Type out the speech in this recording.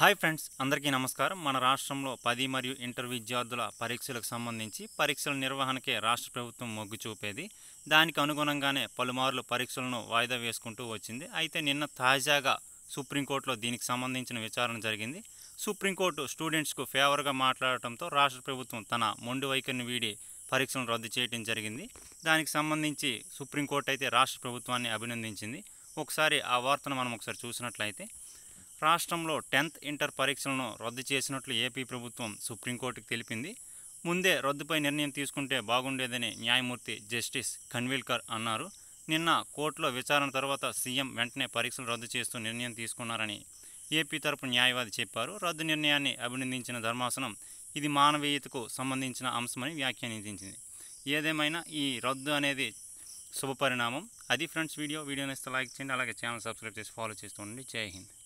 hi friends అందరికీ నమస్కారం మన రాష్ట్రంలో పది మరియు ఇంటర్ విద్యార్థుల పరీక్షలకు సంబంధించి పరీక్షల నిర్వహణకే రాష్ట్ర ప్రభుత్వం మొగ్గు చూపేది దానికి అనుగుణంగానే పలుమార్లు పరీక్షలను వాయిదా వేసుకుంటూ వచ్చింది అయితే నిన్న తాజాగా సుప్రీంకోర్టులో దీనికి సంబంధించిన విచారణ జరిగింది సుప్రీంకోర్టు స్టూడెంట్స్కు ఫేవర్గా మాట్లాడటంతో రాష్ట్ర ప్రభుత్వం తన మొండి వైఖరిని వీడి పరీక్షలను రద్దు చేయడం జరిగింది దానికి సంబంధించి సుప్రీంకోర్టు అయితే రాష్ట్ర ప్రభుత్వాన్ని అభినందించింది ఒకసారి ఆ వార్తను మనం ఒకసారి చూసినట్లయితే రాష్ట్రంలో టెన్త్ ఇంటర్ పరీక్షలను రద్దు చేసినట్లు ఏపీ ప్రభుత్వం సుప్రీంకోర్టుకు తెలిపింది ముందే రద్దుపై నిర్ణయం తీసుకుంటే బాగుండేదని న్యాయమూర్తి జస్టిస్ ఖన్విల్కర్ అన్నారు నిన్న కోర్టులో విచారణ తర్వాత సీఎం వెంటనే పరీక్షలు రద్దు చేస్తూ నిర్ణయం తీసుకున్నారని ఏపీ తరపు న్యాయవాది చెప్పారు రద్దు నిర్ణయాన్ని అభినందించిన ధర్మాసనం ఇది మానవీయతకు సంబంధించిన అంశమని వ్యాఖ్యానించింది ఏదేమైనా ఈ రద్దు అనేది శుభపరిణామం అది ఫ్రెండ్స్ వీడియో వీడియో నేస్తే లైక్ చేయండి అలాగే ఛానల్ సబ్స్క్రైబ్ చేసి ఫాలో చేస్తూ ఉండండి జై హింద్